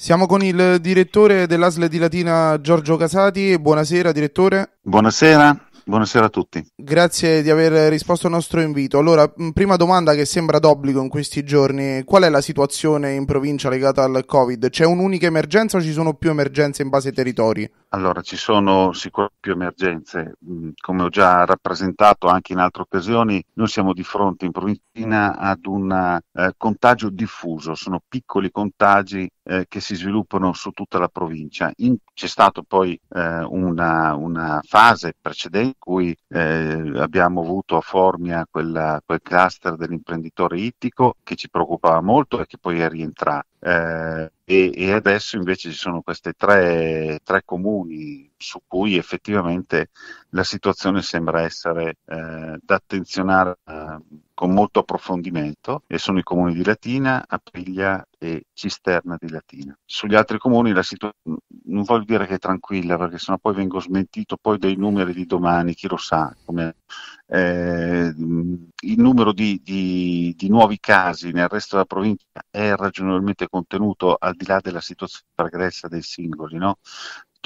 Siamo con il direttore dell'ASL di Latina Giorgio Casati. Buonasera direttore. Buonasera. Buonasera a tutti. Grazie di aver risposto al nostro invito. Allora, prima domanda che sembra d'obbligo in questi giorni, qual è la situazione in provincia legata al Covid? C'è un'unica emergenza o ci sono più emergenze in base ai territori? Allora, ci sono sicuramente più emergenze. Mm, come ho già rappresentato anche in altre occasioni, noi siamo di fronte in provincia ad un eh, contagio diffuso, sono piccoli contagi eh, che si sviluppano su tutta la provincia. In, c'è stata poi eh, una, una, fase precedente in cui eh, abbiamo avuto a Formia quella, quel cluster dell'imprenditore ittico che ci preoccupava molto e che poi è rientrato. Eh, e, e, adesso invece ci sono questi tre, tre, comuni su cui effettivamente la situazione sembra essere eh, da attenzionare ehm, con molto approfondimento e sono i comuni di Latina, Aprilia e Cisterna di Latina. Sugli altri comuni la situazione non voglio dire che è tranquilla perché sennò poi vengo smentito poi dai numeri di domani, chi lo sa, come eh, il numero di, di, di, nuovi casi nel resto della provincia è ragionevolmente contenuto al di là della situazione di pregressa dei singoli, no?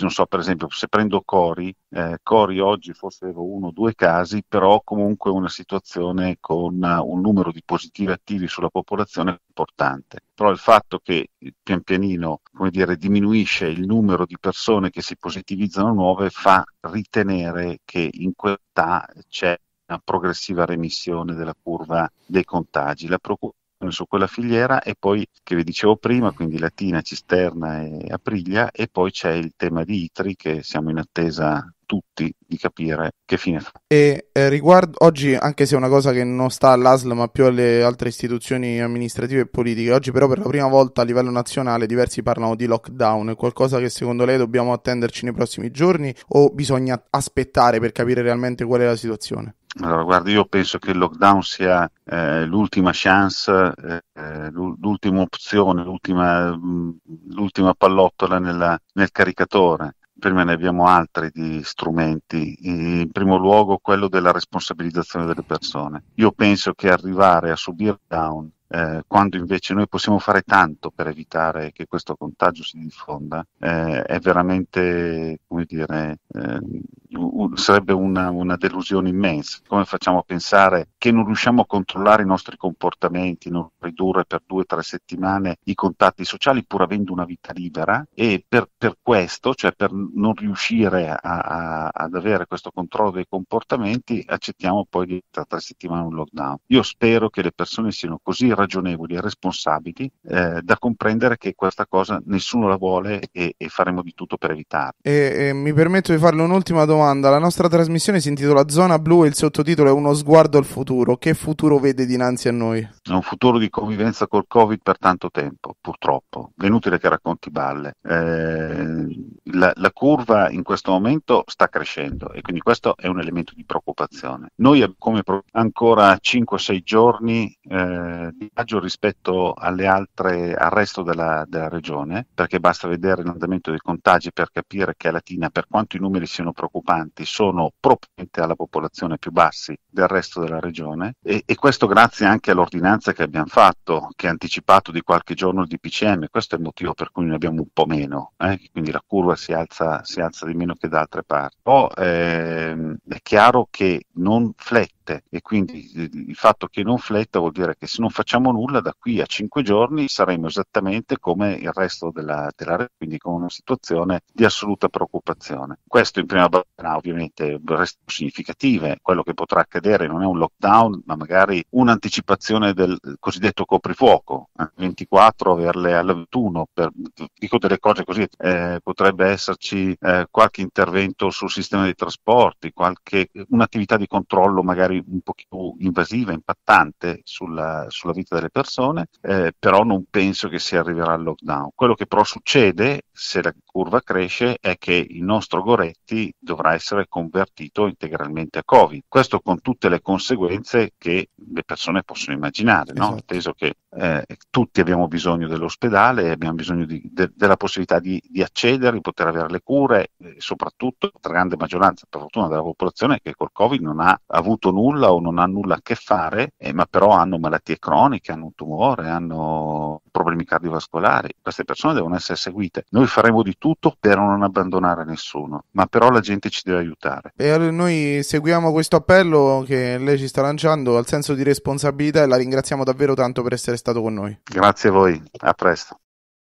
non so, per esempio, se prendo Cori, eh, Cori oggi forse avevo uno o due casi, però comunque una situazione con eh, un numero di positivi attivi sulla popolazione importante. Però il fatto che eh, pian pianino, come dire, diminuisce il numero di persone che si positivizzano nuove fa ritenere che in quell'età c'è una progressiva remissione della curva dei contagi. La procura su quella filiera e poi che vi dicevo prima, quindi Latina, Cisterna e Apriglia e poi c'è il tema di Itri che siamo in attesa tutti di capire che fine fa. E eh, riguardo oggi, anche se è una cosa che non sta all'ASL ma più alle altre istituzioni amministrative e politiche, oggi però per la prima volta a livello nazionale diversi parlano di lockdown, è qualcosa che secondo lei dobbiamo attenderci nei prossimi giorni o bisogna aspettare per capire realmente qual è la situazione? Allora, guarda, io penso che il lockdown sia eh, l'ultima chance, eh, eh l'ultima opzione, l'ultima, mm, l'ultima pallottola nella, nel caricatore. Prima ne abbiamo altri di strumenti, in primo luogo quello della responsabilizzazione delle persone. Io penso che arrivare a subire down eh, quando invece noi possiamo fare tanto per evitare che questo contagio si diffonda, eh, è veramente, come dire, eh, sarebbe una, una, delusione immensa. Come facciamo a pensare che non riusciamo a controllare i nostri comportamenti, non ridurre per due o tre settimane i contatti sociali pur avendo una vita libera e per, per questo, cioè per non riuscire a, a, ad avere questo controllo dei comportamenti, accettiamo poi di tra tre settimane un lockdown. Io spero che le persone siano così ragionevoli e responsabili eh, da comprendere che questa cosa nessuno la vuole e, e faremo di tutto per evitarla. E, e, mi permetto di farle un'ultima domanda. La nostra trasmissione si intitola Zona Blu e il sottotitolo è Uno sguardo al futuro. Che futuro vede dinanzi a noi? È un futuro di convivenza col Covid per tanto tempo, purtroppo. È inutile che racconti balle. Eh, la, la, curva in questo momento sta crescendo e quindi questo è un elemento di preoccupazione. Noi abbiamo ancora 5-6 giorni eh, di maggio rispetto altre, al resto della, della, regione, perché basta vedere l'andamento dei contagi per capire che a Latina, per quanto i numeri siano preoccupanti, sono propriamente alla popolazione più bassi del resto della regione e, e questo grazie anche all'ordinanza che abbiamo fatto, che ha anticipato di qualche giorno il DPCM, questo è il motivo per cui ne abbiamo un po' meno, eh? quindi la curva si si alza, si alza, di meno che da altre parti. Però ehm, è chiaro che non fletti flette e quindi mm. il fatto che non fletta vuol dire che se non facciamo nulla da qui a 5 giorni saremo esattamente come il resto della, della quindi con una situazione di assoluta preoccupazione. Questo in prima battuta ovviamente restano significative, quello che potrà accadere non è un lockdown ma magari un'anticipazione del cosiddetto coprifuoco, eh, 24 averle alle 21, per, dico delle cose così, eh, potrebbe esserci eh, qualche intervento sul sistema dei trasporti, qualche, un'attività di controllo magari magari un po' più invasiva, impattante sulla, sulla vita delle persone, eh, però non penso che si arriverà al lockdown. Quello che però succede se la curva cresce è che il nostro Goretti dovrà essere convertito integralmente a Covid. Questo con tutte le conseguenze che le persone possono immaginare, no? esatto. atteso che eh, tutti abbiamo bisogno dell'ospedale, abbiamo bisogno di, de, della possibilità di, di accedere, di poter avere le cure, e eh, soprattutto la grande maggioranza, per fortuna, della popolazione che col Covid non ha avuto nulla o non ha nulla a che fare, eh, ma però hanno malattie croniche, hanno un tumore, hanno problemi cardiovascolari. Queste persone devono essere seguite. Noi faremo di tutto per non abbandonare nessuno, ma però la gente ci deve aiutare. E noi seguiamo questo appello che lei ci sta lanciando al senso di responsabilità e la ringraziamo davvero tanto per essere stato con noi. Grazie a voi, a presto.